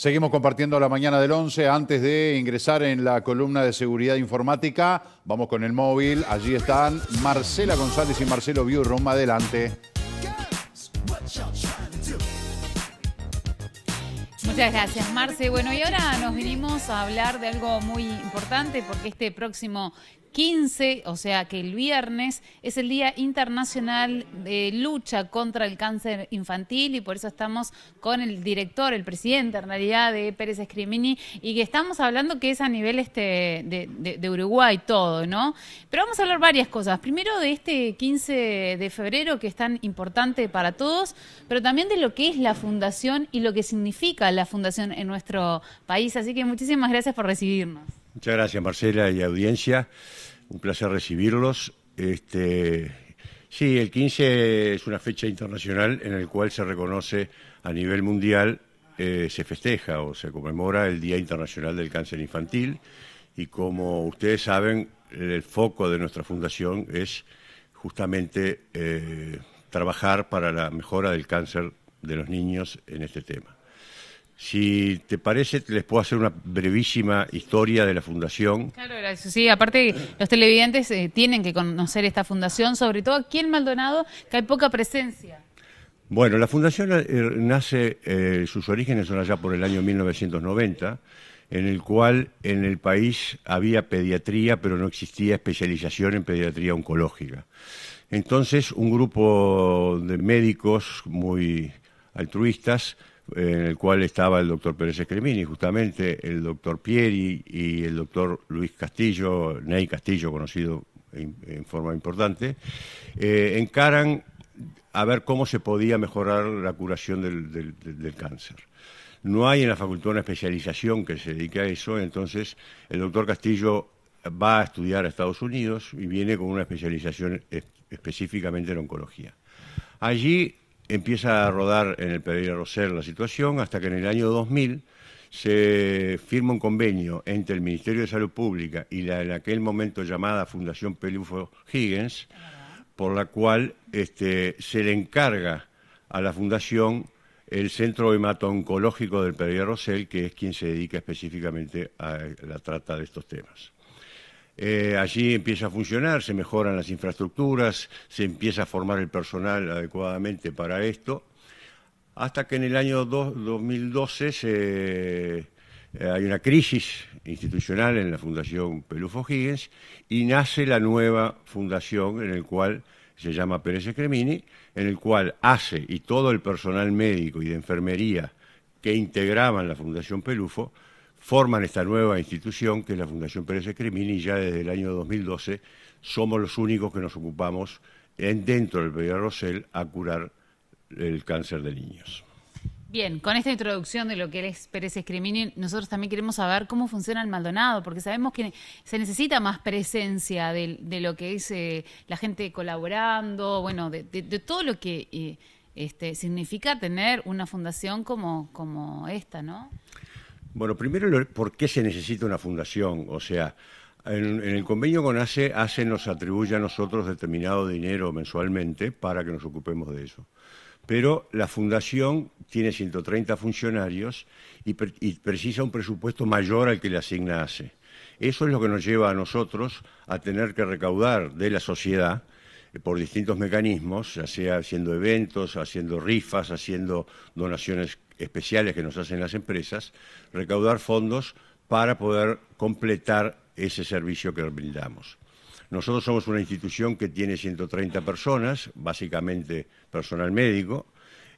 Seguimos compartiendo la mañana del 11. Antes de ingresar en la columna de seguridad informática, vamos con el móvil. Allí están Marcela González y Marcelo Biurrum. Adelante. Muchas gracias, Marce. Bueno, y ahora nos vinimos a hablar de algo muy importante porque este próximo 15, o sea que el viernes es el Día Internacional de Lucha contra el Cáncer Infantil y por eso estamos con el director, el presidente en realidad de Pérez Escrimini y que estamos hablando que es a nivel este de, de, Uruguay todo, ¿no? Pero vamos a hablar varias cosas. Primero de este 15 de febrero que es tan importante para todos, pero también de lo que es la fundación y lo que significa la fundación en nuestro país. Así que muchísimas gracias por recibirnos. Muchas gracias, Marcela y audiencia. Un placer recibirlos. Este, sí, el 15 es una fecha internacional en la cual se reconoce a nivel mundial, eh, se festeja o se conmemora el Día Internacional del Cáncer Infantil. Y como ustedes saben, el foco de nuestra fundación es justamente eh, trabajar para la mejora del cáncer de los niños en este tema. Si te parece, les puedo hacer una brevísima historia de la fundación. Claro, gracias. Sí, aparte los televidentes eh, tienen que conocer esta fundación, sobre todo aquí en Maldonado, que hay poca presencia. Bueno, la fundación eh, nace, eh, sus orígenes son allá por el año 1990, en el cual en el país había pediatría, pero no existía especialización en pediatría oncológica. Entonces, un grupo de médicos muy altruistas en el cual estaba el doctor Pérez Escremini, justamente el doctor Pieri y el doctor Luis Castillo, Ney Castillo, conocido en, forma importante, eh, encaran a ver cómo se podía mejorar la curación del, del cáncer. No hay en la facultad una especialización que se dedique a eso, entonces el doctor Castillo va a estudiar a Estados Unidos y viene con una especialización específicamente en oncología. Allí empieza a rodar en el Pereira Roser la situación hasta que en el año 2000 se firma un convenio entre el Ministerio de Salud Pública y la en aquel momento llamada Fundación Pelufo Higgins, por la cual este, se le encarga a la Fundación el Centro Hemato-Oncológico del Pereira Rosell, que es quien se dedica específicamente a la trata de estos temas. Eh, allí empieza a funcionar, se mejoran las infraestructuras, se empieza a formar el personal adecuadamente para esto, hasta que en el año 2012 eh, hay una crisis institucional en la Fundación Pelufo Higgins y nace la nueva fundación en el cual se llama Pérez Cremini, en el cual hace y todo el personal médico y de enfermería que integraban la Fundación Pelufo forman esta nueva institución que es la Fundación Pérez Scrimini y ya desde el año 2012 somos los únicos que nos ocupamos en, dentro del Pedro Rosel a curar el cáncer de niños. Bien, con esta introducción de lo que es Pérez Escrimini, nosotros también queremos saber cómo funciona el Maldonado, porque sabemos que se necesita más presencia de, lo que es eh, la gente colaborando, bueno, de, todo lo que eh, este, significa tener una fundación como, como esta, ¿no? Bueno, primero, ¿por qué se necesita una fundación? O sea, en, el convenio con ACE, ACE nos atribuye a nosotros determinado dinero mensualmente para que nos ocupemos de eso. Pero la fundación tiene 130 funcionarios y, y precisa un presupuesto mayor al que le asigna ACE. Eso es lo que nos lleva a nosotros a tener que recaudar de la sociedad eh, por distintos mecanismos, ya sea haciendo eventos, haciendo rifas, haciendo donaciones especiales que nos hacen las empresas, recaudar fondos para poder completar ese servicio que brindamos. Nosotros somos una institución que tiene 130 personas, básicamente personal médico,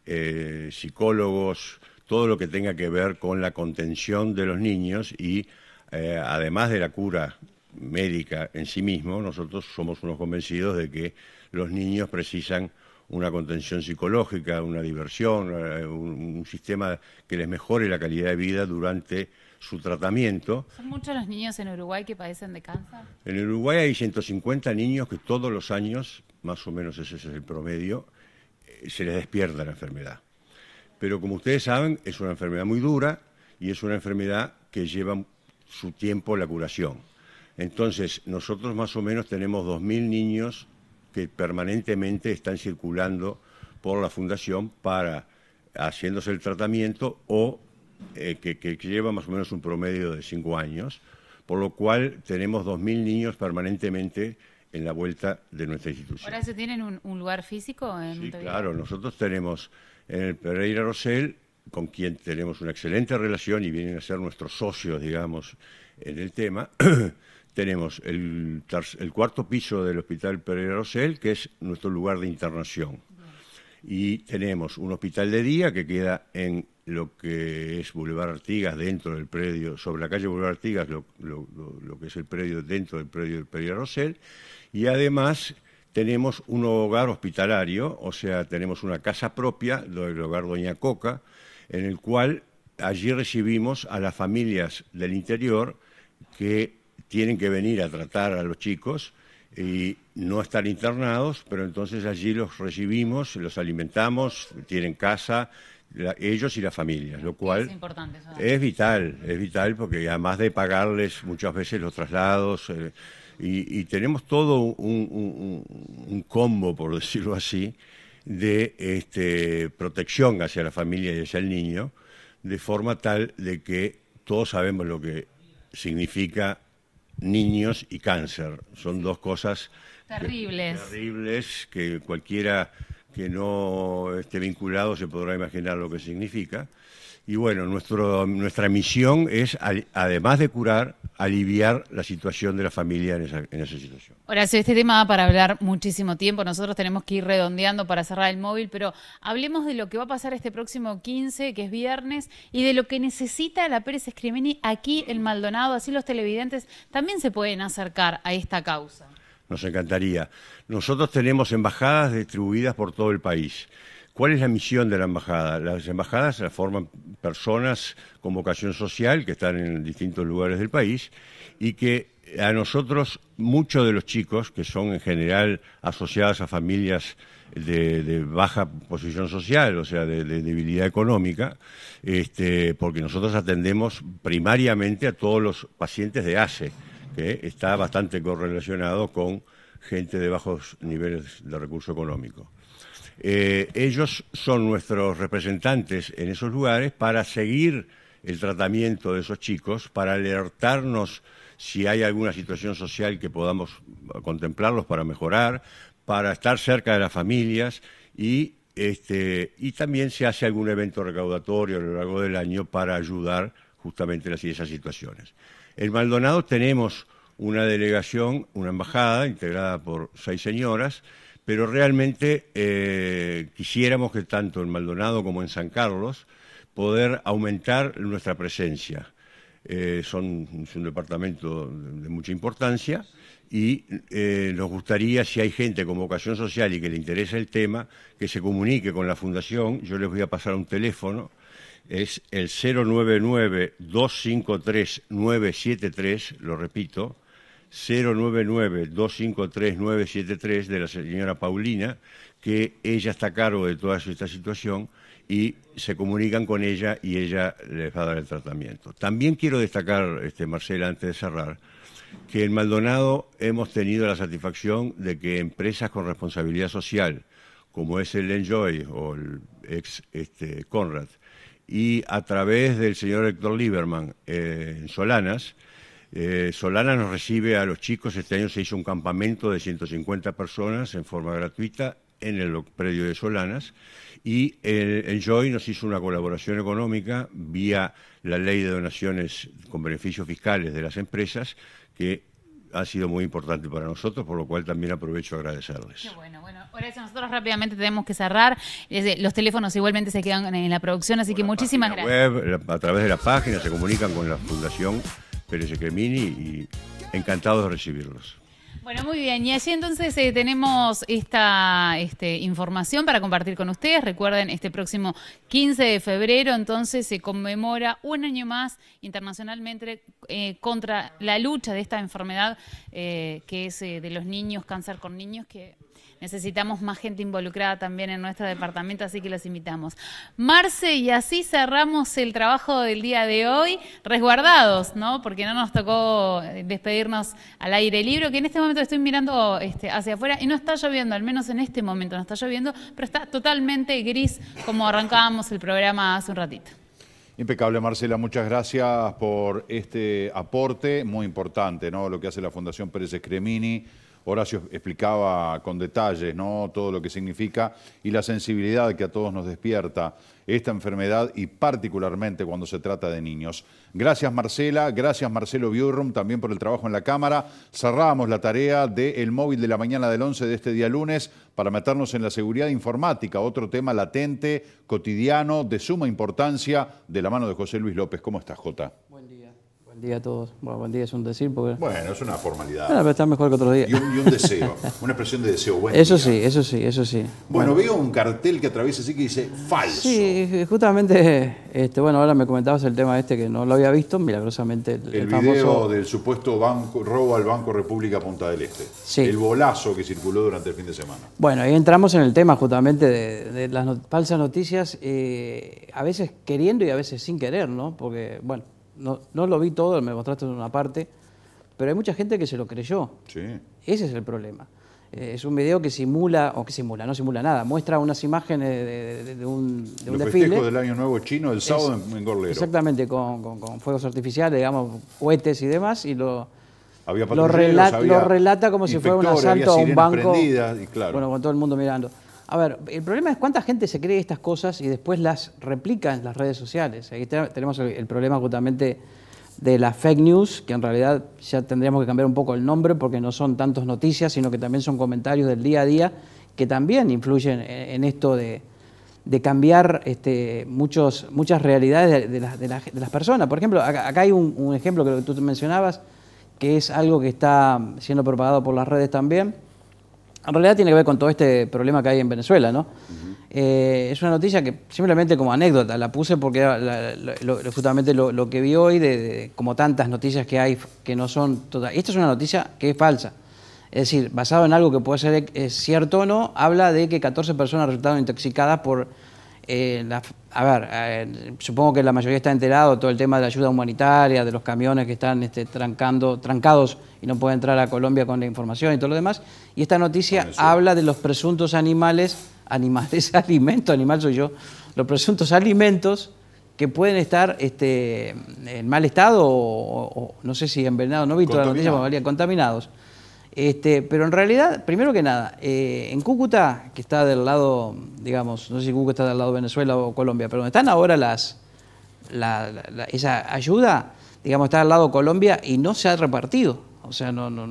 eh, psicólogos, todo lo que tenga que ver con la contención de los niños y eh, además de la cura médica en sí mismo, nosotros somos unos convencidos de que los niños precisan una contención psicológica, una diversión, eh, un, sistema que les mejore la calidad de vida durante su tratamiento. ¿Son muchos los niños en Uruguay que padecen de cáncer? En Uruguay hay 150 niños que todos los años, más o menos ese es el promedio, eh, se les despierta la enfermedad. Pero como ustedes saben, es una enfermedad muy dura y es una enfermedad que lleva su tiempo la curación. Entonces, nosotros más o menos tenemos 2.000 niños que permanentemente están circulando por la fundación para haciéndose el tratamiento o eh, que, lleva más o menos un promedio de 5 años, por lo cual tenemos 2.000 niños permanentemente en la vuelta de nuestra institución. ¿Ahora se tienen un, lugar físico? En sí, claro, nosotros tenemos en el Pereira Rosel, con quien tenemos una excelente relación y vienen a ser nuestros socios, digamos, en el tema. tenemos el, cuarto piso del Hospital Pereira Rosel, que es nuestro lugar de internación. Y tenemos un hospital de día que queda en lo que es Boulevard Artigas, dentro del predio, sobre la calle Boulevard Artigas, lo, que es el predio dentro del predio del Pereira Rosel. Y además tenemos un hogar hospitalario, o sea, tenemos una casa propia, el hogar Doña Coca, en el cual allí recibimos a las familias del interior que tienen que venir a tratar a los chicos y no están internados, pero entonces allí los recibimos, los alimentamos, tienen casa, ellos y las familias, lo cual es, vital, es vital porque además de pagarles muchas veces los traslados eh, y, tenemos todo un, combo, por decirlo así, de este, protección hacia la familia y hacia el niño, de forma tal de que todos sabemos lo que significa niños y cáncer. Son dos cosas terribles que, cualquiera que no esté vinculado se podrá imaginar lo que significa. Y bueno, nuestro, nuestra misión es, además de curar, aliviar la situación de la familia en esa, en esa situación. Horacio, este tema va para hablar muchísimo tiempo. Nosotros tenemos que ir redondeando para cerrar el móvil, pero hablemos de lo que va a pasar este próximo 15, que es viernes, y de lo que necesita la Pérez Escrimeni aquí en Maldonado. Así los televidentes también se pueden acercar a esta causa. Nos encantaría. Nosotros tenemos embajadas distribuidas por todo el país. ¿Cuál es la misión de la embajada? Las embajadas las forman personas con vocación social que están en distintos lugares del país y que a nosotros, muchos de los chicos, que son en general asociados a familias de, baja posición social, o sea, de, debilidad económica, este, porque nosotros atendemos primariamente a todos los pacientes de ACE, que está bastante correlacionado con gente de bajos niveles de recurso económico. Eh, ellos son nuestros representantes en esos lugares para seguir el tratamiento de esos chicos, para alertarnos si hay alguna situación social que podamos contemplarlos para mejorar, para estar cerca de las familias y, este, y también se hace algún evento recaudatorio a lo largo del año para ayudar justamente en esas situaciones. En Maldonado tenemos una delegación, una embajada integrada por seis señoras, pero realmente eh, quisiéramos que tanto en Maldonado como en San Carlos poder aumentar nuestra presencia. Eh, son, es un departamento de mucha importancia y eh, nos gustaría, si hay gente con vocación social y que le interesa el tema, que se comunique con la Fundación. Yo les voy a pasar un teléfono, es el 099-253-973, lo repito, 099-253-973 de la señora Paulina, que ella está a cargo de toda esta situación y se comunican con ella y ella les va a dar el tratamiento. También quiero destacar, este, Marcela, antes de cerrar, que en Maldonado hemos tenido la satisfacción de que empresas con responsabilidad social, como es el Enjoy o el ex este, Conrad, y a través del señor Héctor Lieberman eh, en Solanas, eh, Solana nos recibe a los chicos. Este año se hizo un campamento de 150 personas en forma gratuita en el predio de Solanas. Y Enjoy nos hizo una colaboración económica vía la ley de donaciones con beneficios fiscales de las empresas, que ha sido muy importante para nosotros, por lo cual también aprovecho a agradecerles. Qué bueno, bueno. Horacio, nosotros rápidamente tenemos que cerrar. Los teléfonos igualmente se quedan en la producción, así que muchísimas gracias. Web, a través de la página se comunican con la Fundación Pérez Cremini y encantados de recibirlos. Bueno, muy bien. Y allí entonces eh, tenemos esta este, información para compartir con ustedes. Recuerden, este próximo 15 de febrero entonces se conmemora un año más internacionalmente eh, contra la lucha de esta enfermedad eh, que es de los niños, cáncer con niños, que Necesitamos más gente involucrada también en nuestro departamento, así que los invitamos. Marce, y así cerramos el trabajo del día de hoy, resguardados, ¿no? Porque no nos tocó eh, despedirnos al aire libre, que en este momento estoy mirando este, hacia afuera y no está lloviendo, al menos en este momento no está lloviendo, pero está totalmente gris como arrancábamos el programa hace un ratito. Impecable, Marcela. Muchas gracias por este aporte muy importante, ¿no? Lo que hace la Fundación Pérez Cremini Horacio explicaba con detalles ¿no? todo lo que significa y la sensibilidad que a todos nos despierta esta enfermedad y particularmente cuando se trata de niños. Gracias Marcela, gracias Marcelo Biurrum también por el trabajo en la Cámara. Cerramos la tarea del móvil de la mañana del 11 de este día lunes para meternos en la seguridad informática, otro tema latente, cotidiano, de suma importancia, de la mano de José Luis López. ¿Cómo estás, Jota? día a todos. Bueno, buen día es un decir porque... Bueno, es una formalidad. Bueno, pero está mejor que otro día. Y un, deseo, una expresión de deseo. bueno eso sí, eso sí, eso sí. Bueno, veo un cartel que atraviesa así que dice falso. Sí, justamente, este, bueno, ahora me comentabas el tema este que no lo había visto, milagrosamente. El, video del supuesto banco, robo al Banco República Punta del Este. Sí. El bolazo que circuló durante el fin de semana. Bueno, ahí entramos en el tema justamente de, las falsas noticias, eh, a veces queriendo y a veces sin querer, ¿no? Porque, bueno no, no lo vi todo, me mostraste una parte, pero hay mucha gente que se lo creyó. Ese es el problema. Eh, es un video que simula, o que simula, no simula nada, muestra unas imágenes de, un, de un desfile. del Año Nuevo Chino, el sábado en Gorlero. Exactamente, con, fuegos artificiales, digamos, cohetes y demás, y lo, relata, como si fuera un asalto a un banco. Bueno, con todo el mundo mirando. A ver, el problema es cuánta gente se cree estas cosas y después las replica en las redes sociales. Ahí tenemos el problema justamente de las fake news, que en realidad ya tendríamos que cambiar un poco el nombre porque no son tantos noticias, sino que también son comentarios del día a día que también influyen en esto de, cambiar este, muchas realidades de, las personas. Por ejemplo, acá, hay un, un ejemplo que tú mencionabas, que es algo que está siendo propagado por las redes también en realidad tiene que ver con todo este problema que hay en Venezuela, ¿no? Eh, es una noticia que simplemente como anécdota la puse porque justamente lo, que vi hoy, de, como tantas noticias que hay que no son todas. Esta es una noticia que es falsa. Es decir, basado en algo que puede ser cierto o no, habla de que 14 personas resultaron intoxicadas por la, a ver, supongo que la mayoría está enterado todo el tema de la ayuda humanitaria, de los camiones que están este, trancando, trancados y no pueden entrar a Colombia con la información y todo lo demás. Y esta noticia habla de los presuntos animales, animales, alimentos, animal soy yo, los presuntos alimentos que pueden estar este, en mal estado o, no sé si envenenados, no vi visto la noticia, pero valían contaminados. Este, pero en realidad, primero que nada, eh, en Cúcuta, que está del lado, digamos, no sé si Cúcuta está del lado de Venezuela o Colombia, pero donde están ahora las, esa ayuda, digamos, está al lado Colombia y no se ha repartido. O sea, no, no,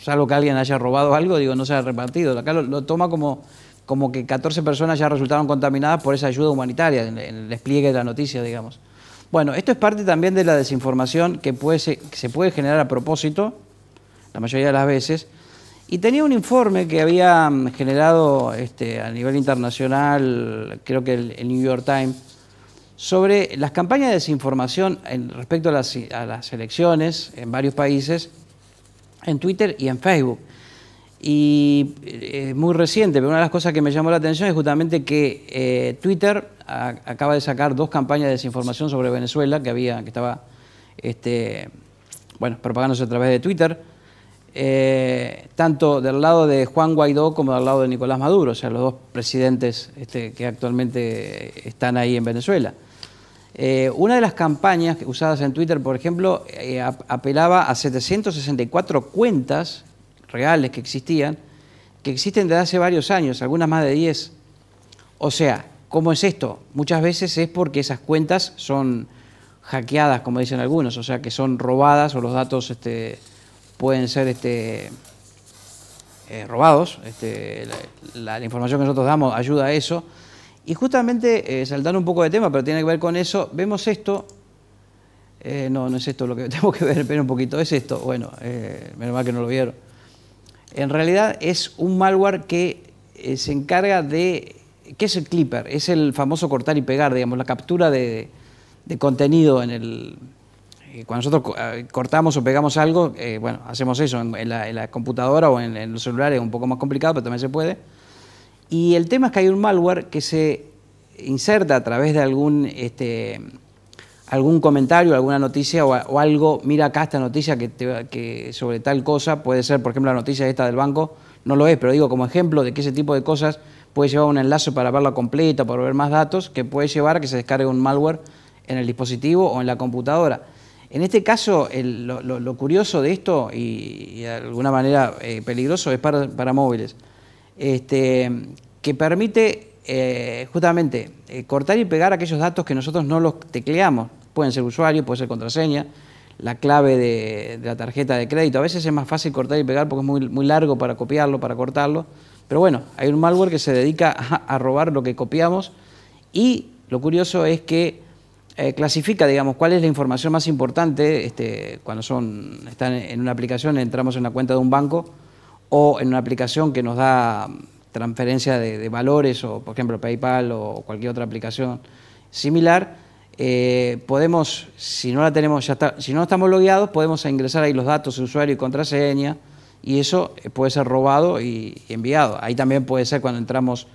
salvo que alguien haya robado algo, digo, no se ha repartido. Acá lo, toma como, como que 14 personas ya resultaron contaminadas por esa ayuda humanitaria, en, el despliegue de la noticia, digamos. Bueno, esto es parte también de la desinformación que, puede, que se puede generar a propósito la mayoría de las veces, y tenía un informe que había mm, generado este, a nivel internacional, creo que el, New York Times, sobre las campañas de desinformación respecto a las, elecciones en varios países, en Twitter y en Facebook. Y eh, es muy reciente, pero una de las cosas que me llamó la atención es justamente que eh, Twitter acaba de sacar dos campañas de desinformación sobre Venezuela que había, que estaba este, bueno, propagándose a través de Twitter eh, tanto del lado de Juan Guaidó como del lado de Nicolás Maduro, o sea, los dos presidentes este, que actualmente están ahí en Venezuela. Eh, una de las campañas usadas en Twitter, por ejemplo, eh, apelaba a 764 cuentas reales que existían, que existen desde hace varios años, algunas más de 10. O sea, ¿cómo es esto? Muchas veces es porque esas cuentas son hackeadas, como dicen algunos, o sea, que son robadas o los datos este, pueden ser este, eh, robados. Este, la, información que nosotros damos ayuda a eso. Y justamente, eh, saltando un poco de tema, pero tiene que ver con eso, vemos esto. Eh, no, no es esto lo que tengo que ver, pero un poquito, es esto. Bueno, menos mal que no lo vieron. En realidad es un malware que se encarga de... ¿Qué es el clipper? Es el famoso cortar y pegar, digamos, la captura de, de contenido en el, cuando nosotros eh, cortamos o pegamos algo, eh, bueno, hacemos eso en, la, computadora o en, los celulares, es un poco más complicado, pero también se puede. Y el tema es que hay un malware que se inserta a través de algún, este, algún comentario, alguna noticia o, algo, mira acá esta noticia que, que sobre tal cosa, puede ser, por ejemplo, la noticia esta del banco, no lo es, pero digo como ejemplo de que ese tipo de cosas puede llevar un enlace para verla completa, para ver más datos, que puede llevar a que se descargue un malware en el dispositivo o en la computadora. En este caso, lo, curioso de esto, y, de alguna manera eh, peligroso, es para, móviles, este, que permite eh, justamente eh, cortar y pegar aquellos datos que nosotros no los tecleamos. Pueden ser usuario, puede ser contraseña, la clave de, la tarjeta de crédito. A veces es más fácil cortar y pegar porque es muy, largo para copiarlo, para cortarlo. Pero bueno, hay un malware que se dedica a robar lo que copiamos y lo curioso es que eh, clasifica, digamos, cuál es la información más importante este, cuando son, están en una aplicación, entramos en la cuenta de un banco o en una aplicación que nos da mm, transferencia de, valores o, por ejemplo, PayPal o cualquier otra aplicación similar, eh, podemos, si no la tenemos, ya está, si no estamos logueados, podemos ingresar ahí los datos de usuario y contraseña y eso eh, puede ser robado y enviado. Ahí también puede ser cuando entramos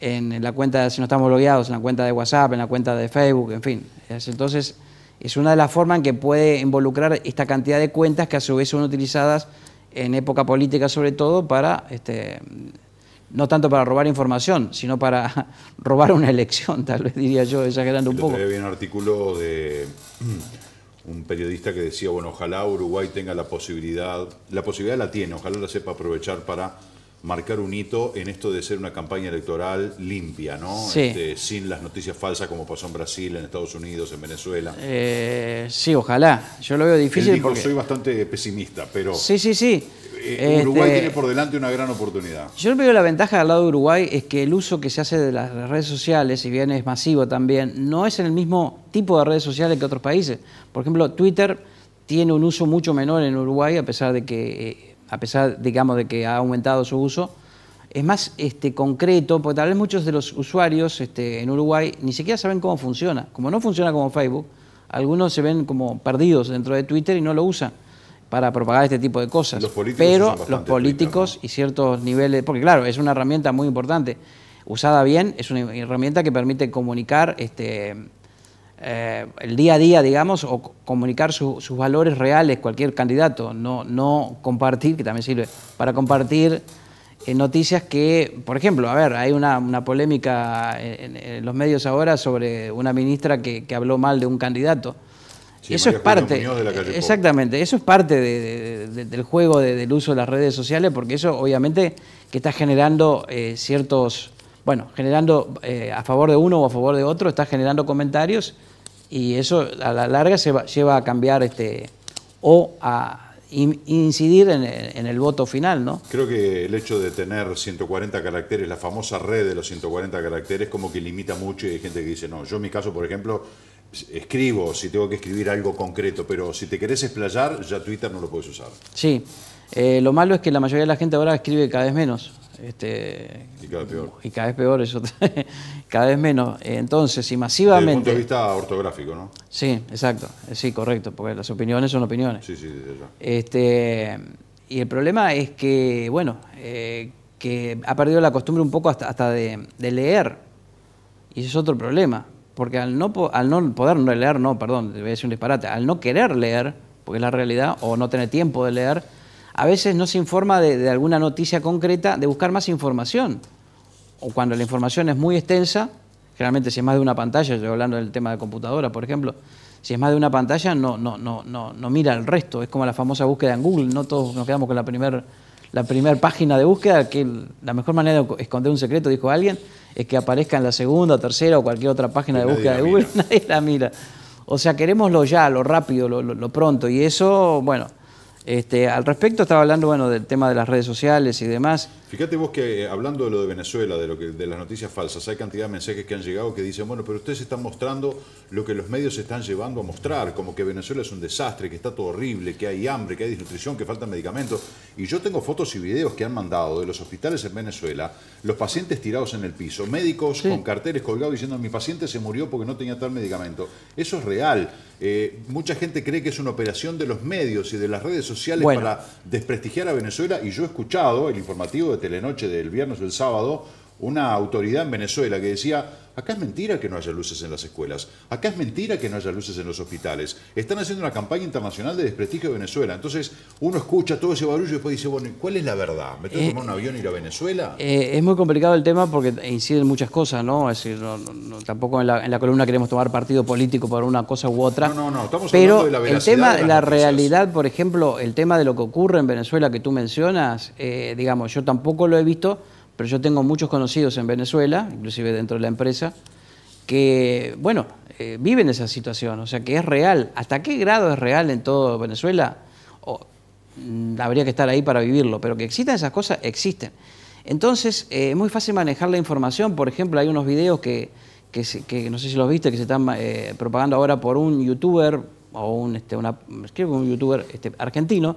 en la cuenta, si no estamos logueados, en la cuenta de WhatsApp, en la cuenta de Facebook, en fin. Entonces, es una de las formas en que puede involucrar esta cantidad de cuentas que a su vez son utilizadas en época política sobre todo para, este, no tanto para robar información, sino para robar una elección, tal vez diría yo, exagerando un poco. Había un artículo de un periodista que decía, bueno, ojalá Uruguay tenga la posibilidad, la posibilidad la tiene, ojalá la sepa aprovechar para marcar un hito en esto de ser una campaña electoral limpia, ¿no? Este, sin las noticias falsas como pasó en Brasil, en Estados Unidos, en Venezuela. Eh, sí, ojalá. Yo lo veo difícil. soy bastante pesimista, pero. Sí, sí, sí. Eh, eh, Uruguay este, tiene por delante una gran oportunidad. Yo veo la ventaja al lado de Uruguay es que el uso que se hace de las redes sociales, si bien es masivo también, no es en el mismo tipo de redes sociales que otros países. Por ejemplo, Twitter tiene un uso mucho menor en Uruguay, a pesar de que a pesar, digamos, de que ha aumentado su uso, es más este, concreto, porque tal vez muchos de los usuarios este, en Uruguay ni siquiera saben cómo funciona. Como no funciona como Facebook, algunos se ven como perdidos dentro de Twitter y no lo usan para propagar este tipo de cosas. Pero los políticos y ciertos niveles, porque claro, es una herramienta muy importante. Usada bien, es una herramienta que permite comunicar este, eh, el día a día, digamos, o comunicar sus valores reales, cualquier candidato, no, no compartir, que también sirve, para compartir eh, noticias que, por ejemplo, a ver, hay una, polémica en, los medios ahora sobre una ministra que, habló mal de un candidato. eso es parte, exactamente, eso es parte del juego del uso de las redes sociales, porque eso obviamente que está generando eh, ciertos, bueno, generando a favor de uno o a favor de otro, está generando comentarios y eso a la larga se lleva a cambiar este o a incidir en el, voto final, ¿no? Creo que el hecho de tener 140 caracteres, la famosa red de los 140 caracteres, como que limita mucho y hay gente que dice, no, yo en mi caso, por ejemplo, escribo si tengo que escribir algo concreto, pero si te querés explayar, ya Twitter no lo puedes usar. Sí, eh, lo malo es que la mayoría de la gente ahora escribe cada vez menos. Este, y cada vez peor. Y cada vez peor, eso, cada vez menos. Entonces, y masivamente... Desde el punto de vista ortográfico, ¿no? Sí, exacto. Eh, sí, correcto, porque las opiniones son opiniones. Sí, sí, sí, Este, y el problema es que, bueno, eh, que ha perdido la costumbre un poco hasta, de, leer. Y ese es otro problema. Porque al no, al no poder no leer, no, perdón, debe voy a decir un disparate, al no querer leer, porque es la realidad, o no tener tiempo de leer, a veces no se informa de, alguna noticia concreta, de buscar más información. O cuando la información es muy extensa, generalmente si es más de una pantalla, yo hablando del tema de computadora, por ejemplo, si es más de una pantalla no, no, no, no, no mira el resto, es como la famosa búsqueda en Google, no todos nos quedamos con la primera la página de búsqueda, que la mejor manera de esconder un secreto, dijo alguien, es que aparezca en la segunda, tercera o cualquier otra página de búsqueda de Google, nadie la mira. O sea, queremos lo ya, lo rápido, lo pronto, y eso, bueno, este, al respecto estaba hablando bueno, del tema de las redes sociales y demás. Fíjate vos que eh, hablando de lo de Venezuela, de, lo de las noticias falsas, hay cantidad de mensajes que han llegado que dicen, bueno, pero ustedes están mostrando lo que los medios están llevando a mostrar, como que Venezuela es un desastre, que está todo horrible, que hay hambre, que hay desnutrición, que faltan medicamentos. Y yo tengo fotos y videos que han mandado de los hospitales en Venezuela, los pacientes tirados en el piso, médicos con carteles colgados diciendo, mi paciente se murió porque no tenía tal medicamento. Eso es real. Eh, mucha gente cree que es una operación de los medios y de las redes sociales sociales para desprestigiar a Venezuela y yo he escuchado el informativo de Telenoche del viernes o el sábado una autoridad en Venezuela que decía, acá es mentira que no haya luces en las escuelas, acá es mentira que no haya luces en los hospitales, están haciendo una campaña internacional de desprestigio de Venezuela. Entonces uno escucha todo ese barullo y después dice, bueno, ¿cuál es la verdad? ¿Me tengo que eh, tomar un avión y ir a Venezuela? Eh, es muy complicado el tema porque inciden muchas cosas, ¿no? Es decir, tampoco en la, columna queremos tomar partido político por una cosa u otra. No, no, no, estamos Pero hablando de la el tema, la realidad, por ejemplo, el tema de lo que ocurre en Venezuela que tú mencionas, eh, digamos, yo tampoco lo he visto pero yo tengo muchos conocidos en Venezuela, inclusive dentro de la empresa, que, bueno, eh, viven esa situación, o sea que es real. ¿Hasta qué grado es real en todo Venezuela? Mm, habría que estar ahí para vivirlo, pero que existan esas cosas, existen. Entonces, eh, es muy fácil manejar la información. Por ejemplo, hay unos videos que, que, no sé si los viste, que se están eh, propagando ahora por un youtuber o un, este, un youtuber este, argentino,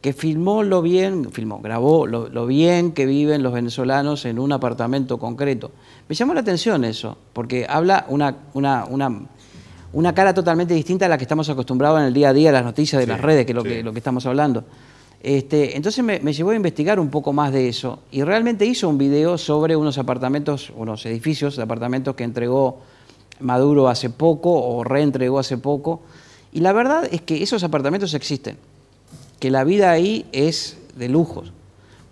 que filmó lo bien, filmó, grabó lo, bien que viven los venezolanos en un apartamento concreto. Me llamó la atención eso, porque habla una, una, una, una cara totalmente distinta a la que estamos acostumbrados en el día a día, las noticias de las redes, que es lo, que, estamos hablando. Este, entonces me, me, llevó a investigar un poco más de eso y realmente hizo un video sobre unos apartamentos, unos edificios de apartamentos que entregó Maduro hace poco o reentregó hace poco. Y la verdad es que esos apartamentos existen que la vida ahí es de lujos,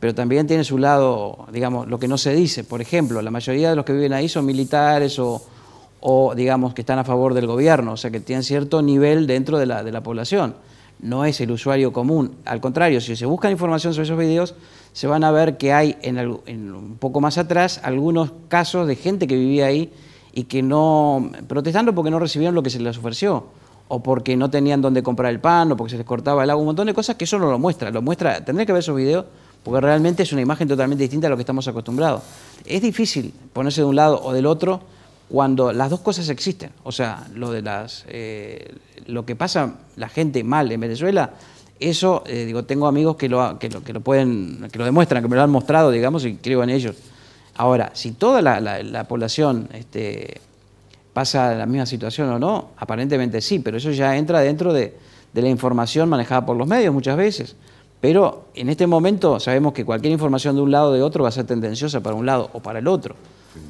pero también tiene su lado, digamos, lo que no se dice. Por ejemplo, la mayoría de los que viven ahí son militares o, digamos, que están a favor del gobierno, o sea, que tienen cierto nivel dentro de la, de la población. No es el usuario común. Al contrario, si se busca información sobre esos videos, se van a ver que hay, en, un poco más atrás, algunos casos de gente que vivía ahí y que no, protestando porque no recibieron lo que se les ofreció o porque no tenían dónde comprar el pan, o porque se les cortaba el agua, un montón de cosas que eso no lo muestra. Lo muestra, tendré que ver esos videos, porque realmente es una imagen totalmente distinta a lo que estamos acostumbrados. Es difícil ponerse de un lado o del otro cuando las dos cosas existen. O sea, lo, de las, eh, lo que pasa la gente mal en Venezuela, eso, eh, digo, tengo amigos que lo, que, lo, que lo pueden, que lo demuestran, que me lo han mostrado, digamos, y creo en ellos. Ahora, si toda la, la población este, pasa la misma situación o no, aparentemente sí, pero eso ya entra dentro de, la información manejada por los medios muchas veces. Pero en este momento sabemos que cualquier información de un lado o de otro va a ser tendenciosa para un lado o para el otro.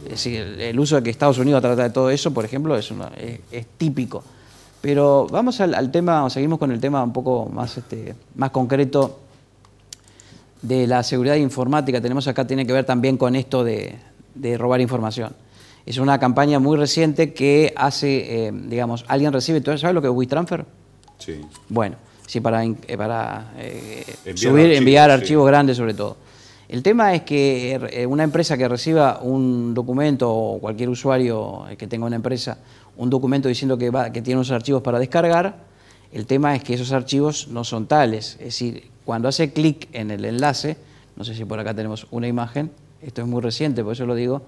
Es decir, el uso de que Estados Unidos trata de todo eso, por ejemplo, es, típico. Pero vamos al, tema, o seguimos con el tema un poco más, este, más concreto de la seguridad informática. Tenemos acá, tiene que ver también con esto de robar información. Es una campaña muy reciente que hace, eh, digamos, alguien recibe, ¿tú sabes lo que es WeTransfer? Sí. Bueno, sí, para, eh, para eh, enviar subir, archivos, enviar archivos grandes sobre todo. El tema es que una empresa que reciba un documento o cualquier usuario que tenga una empresa, un documento diciendo que, va, que tiene unos archivos para descargar, el tema es que esos archivos no son tales. Es decir, cuando hace clic en el enlace, no sé si por acá tenemos una imagen, esto es muy reciente, por eso lo digo,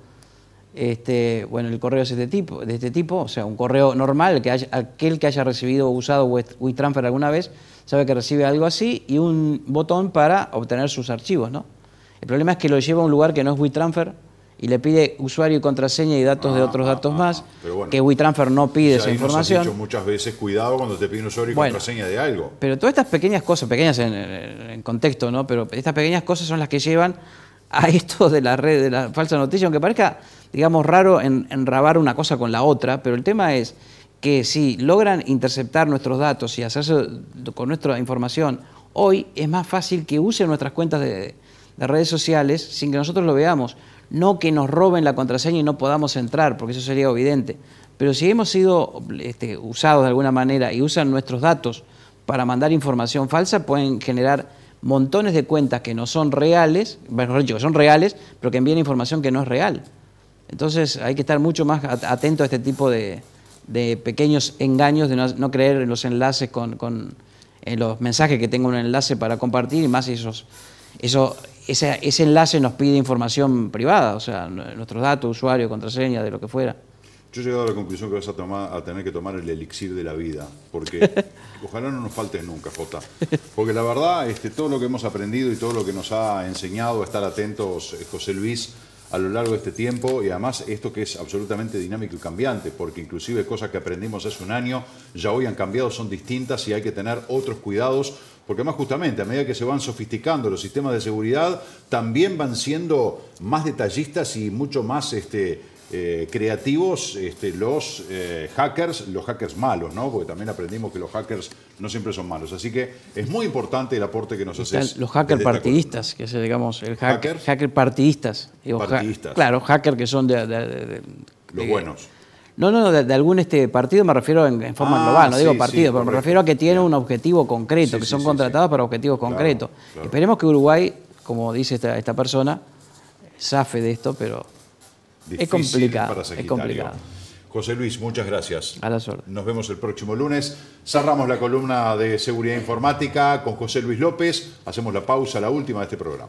este, bueno, el correo es de este tipo, de este tipo, o sea, un correo normal, que aquel que haya recibido o usado WeTransfer alguna vez, sabe que recibe algo así, y un botón para obtener sus archivos, ¿no? El problema es que lo lleva a un lugar que no es WeTransfer y le pide usuario y contraseña y datos de ah, otros ah, datos ah, más, que WeTransfer no pide esa información. muchas veces, cuidado cuando te piden usuario y contraseña de algo. Pero todas estas pequeñas cosas, pequeñas en, contexto, ¿no? Pero estas pequeñas cosas son las que llevan a esto de la red, de la falsa noticia, aunque parezca digamos, raro enrabar una cosa con la otra, pero el tema es que si logran interceptar nuestros datos y hacerse con nuestra información, hoy es más fácil que usen nuestras cuentas de, redes sociales sin que nosotros lo veamos. No que nos roben la contraseña y no podamos entrar, porque eso sería evidente. Pero si hemos sido este, usados de alguna manera y usan nuestros datos para mandar información falsa, pueden generar montones de cuentas que no son reales, mejor que son reales, pero que envían información que no es real. Entonces hay que estar mucho más atento a este tipo de, pequeños engaños, de no, creer en los enlaces, con, con en los mensajes que tenga un enlace para compartir, y más esos, ese, enlace nos pide información privada, o sea, nuestros datos, usuario, contraseña, de lo que fuera. Yo he llegado a la conclusión que vas a, tomar, a tener que tomar el elixir de la vida, porque ojalá no nos faltes nunca, Jota. Porque la verdad, este, todo lo que hemos aprendido y todo lo que nos ha enseñado a estar atentos eh, José Luis, a lo largo de este tiempo y además esto que es absolutamente dinámico y cambiante, porque inclusive cosas que aprendimos hace un año ya hoy han cambiado, son distintas y hay que tener otros cuidados, porque más justamente a medida que se van sofisticando los sistemas de seguridad, también van siendo más detallistas y mucho más este, eh, creativos este, los eh, hackers, los hackers malos, ¿no? Porque también aprendimos que los hackers no siempre son malos. Así que es muy importante el aporte que nos hacen Los hackers este partidistas, que es, digamos, el hackers hacker, hacker partidistas. partidistas. claro, hackers que son de... los buenos. No, no, de, algún este partido me refiero en, forma ah, global, no digo partido, pero me refiero a que tienen un objetivo concreto, que son contratados para objetivos concretos. Esperemos que Uruguay, como dice esta, esta persona, zafe de esto, pero es complicado, Es complicado. José Luis, muchas gracias. A la suerte. Nos vemos el próximo lunes. Cerramos la columna de seguridad informática con José Luis López. Hacemos la pausa, la última de este programa.